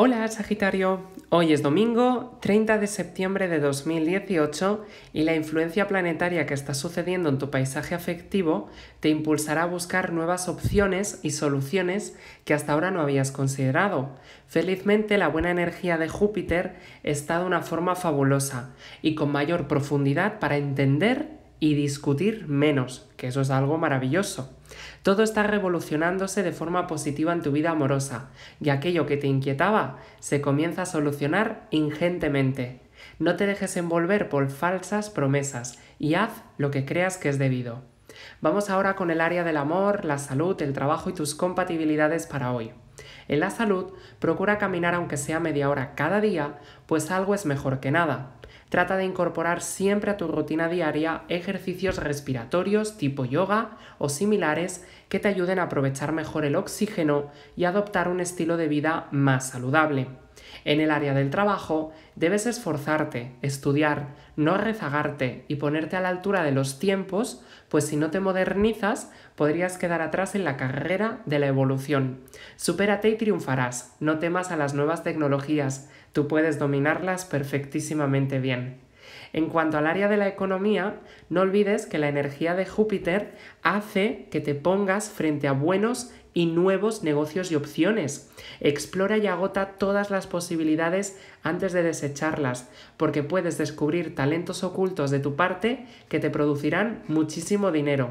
Hola Sagitario, hoy es domingo 30 de septiembre de 2018 y la influencia planetaria que está sucediendo en tu paisaje afectivo te impulsará a buscar nuevas opciones y soluciones que hasta ahora no habías considerado. Felizmente la buena energía de Júpiter está de una forma fabulosa y con mayor profundidad para entender y discutir menos, que eso es algo maravilloso. Todo está revolucionándose de forma positiva en tu vida amorosa, y aquello que te inquietaba se comienza a solucionar ingentemente. No te dejes envolver por falsas promesas y haz lo que creas que es debido. Vamos ahora con el área del amor, la salud, el trabajo y tus compatibilidades para hoy. En la salud, procura caminar aunque sea media hora cada día, pues algo es mejor que nada. Trata de incorporar siempre a tu rutina diaria ejercicios respiratorios tipo yoga o similares que te ayuden a aprovechar mejor el oxígeno y adoptar un estilo de vida más saludable. En el área del trabajo debes esforzarte, estudiar, no rezagarte y ponerte a la altura de los tiempos, pues si no te modernizas podrías quedar atrás en la carrera de la evolución. Supérate y triunfarás, no temas a las nuevas tecnologías, Tú puedes dominarlas perfectísimamente bien. En cuanto al área de la economía, no olvides que la energía de Júpiter hace que te pongas frente a buenos y nuevos negocios y opciones. Explora y agota todas las posibilidades antes de desecharlas, porque puedes descubrir talentos ocultos de tu parte que te producirán muchísimo dinero.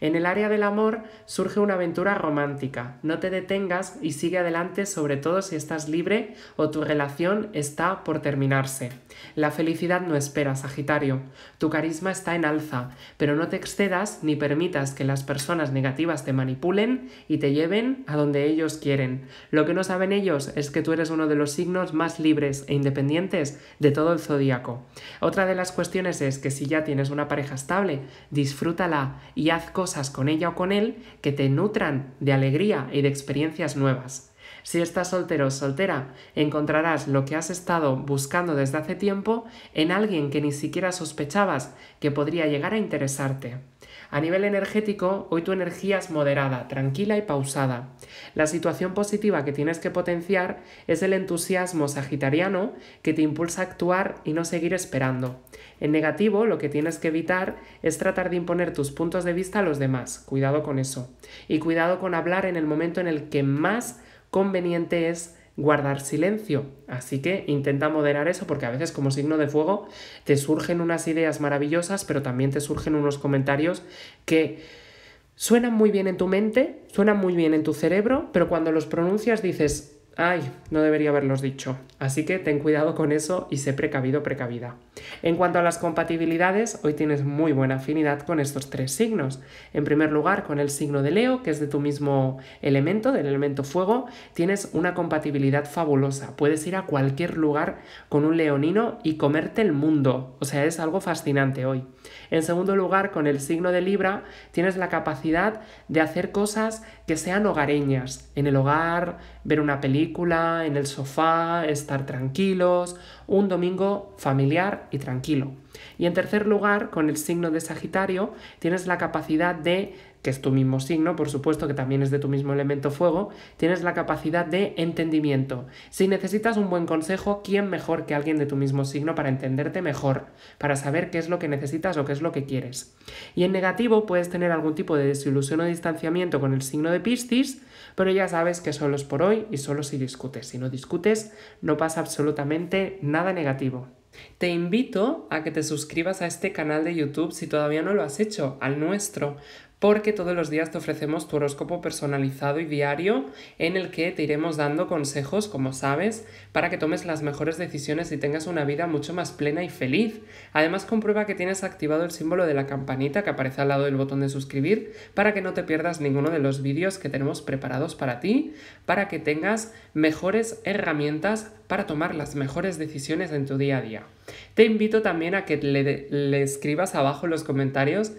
En el área del amor surge una aventura romántica. No te detengas y sigue adelante sobre todo si estás libre o tu relación está por terminarse. La felicidad no espera, Sagitario. Tu carisma está en alza, pero no te excedas ni permitas que las personas negativas te manipulen y te lleven a donde ellos quieren. Lo que no saben ellos es que tú eres uno de los signos más libres e independientes de todo el zodíaco. Otra de las cuestiones es que si ya tienes una pareja estable, disfrútala y haz cosas cosas con ella o con él que te nutran de alegría y de experiencias nuevas. Si estás soltero o soltera, encontrarás lo que has estado buscando desde hace tiempo en alguien que ni siquiera sospechabas que podría llegar a interesarte. A nivel energético, hoy tu energía es moderada, tranquila y pausada. La situación positiva que tienes que potenciar es el entusiasmo sagitariano que te impulsa a actuar y no seguir esperando. En negativo, lo que tienes que evitar es tratar de imponer tus puntos de vista a los demás. Cuidado con eso. Y cuidado con hablar en el momento en el que más conveniente es guardar silencio. Así que intenta moderar eso porque a veces como signo de fuego te surgen unas ideas maravillosas, pero también te surgen unos comentarios que suenan muy bien en tu mente, suenan muy bien en tu cerebro, pero cuando los pronuncias dices, Ay, no debería haberlos dicho. Así que ten cuidado con eso y sé precavido, precavida. En cuanto a las compatibilidades, hoy tienes muy buena afinidad con estos tres signos. En primer lugar, con el signo de Leo, que es de tu mismo elemento, del elemento fuego, tienes una compatibilidad fabulosa. Puedes ir a cualquier lugar con un leonino y comerte el mundo. O sea, es algo fascinante hoy. En segundo lugar, con el signo de Libra, tienes la capacidad de hacer cosas que sean hogareñas. En el hogar, ver una película, en el sofá, estar tranquilos, un domingo familiar y tranquilo. Y en tercer lugar, con el signo de Sagitario, tienes la capacidad de, que es tu mismo signo, por supuesto que también es de tu mismo elemento fuego, tienes la capacidad de entendimiento. Si necesitas un buen consejo, ¿quién mejor que alguien de tu mismo signo para entenderte mejor, para saber qué es lo que necesitas o qué es lo que quieres? Y en negativo puedes tener algún tipo de desilusión o distanciamiento con el signo de Piscis, pero ya sabes que solo es por hoy y solo si discutes. Si no discutes, no pasa absolutamente nada negativo. Te invito a que te suscribas a este canal de YouTube si todavía no lo has hecho, al nuestro, porque todos los días te ofrecemos tu horóscopo personalizado y diario en el que te iremos dando consejos, como sabes, para que tomes las mejores decisiones y tengas una vida mucho más plena y feliz. Además, comprueba que tienes activado el símbolo de la campanita que aparece al lado del botón de suscribir para que no te pierdas ninguno de los vídeos que tenemos preparados para ti, para que tengas mejores herramientas para tomar las mejores decisiones en tu día a día. Te invito también a que le, escribas abajo en los comentarios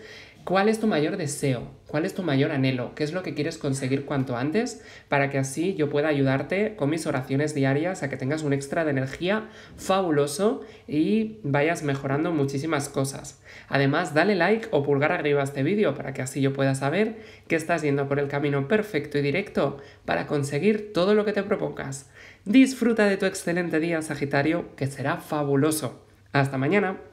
¿Cuál es tu mayor deseo? ¿Cuál es tu mayor anhelo? ¿Qué es lo que quieres conseguir cuanto antes para que así yo pueda ayudarte con mis oraciones diarias a que tengas un extra de energía fabuloso y vayas mejorando muchísimas cosas? Además, dale like o pulgar arriba a este vídeo para que así yo pueda saber que estás yendo por el camino perfecto y directo para conseguir todo lo que te propongas. Disfruta de tu excelente día, Sagitario, que será fabuloso. Hasta mañana.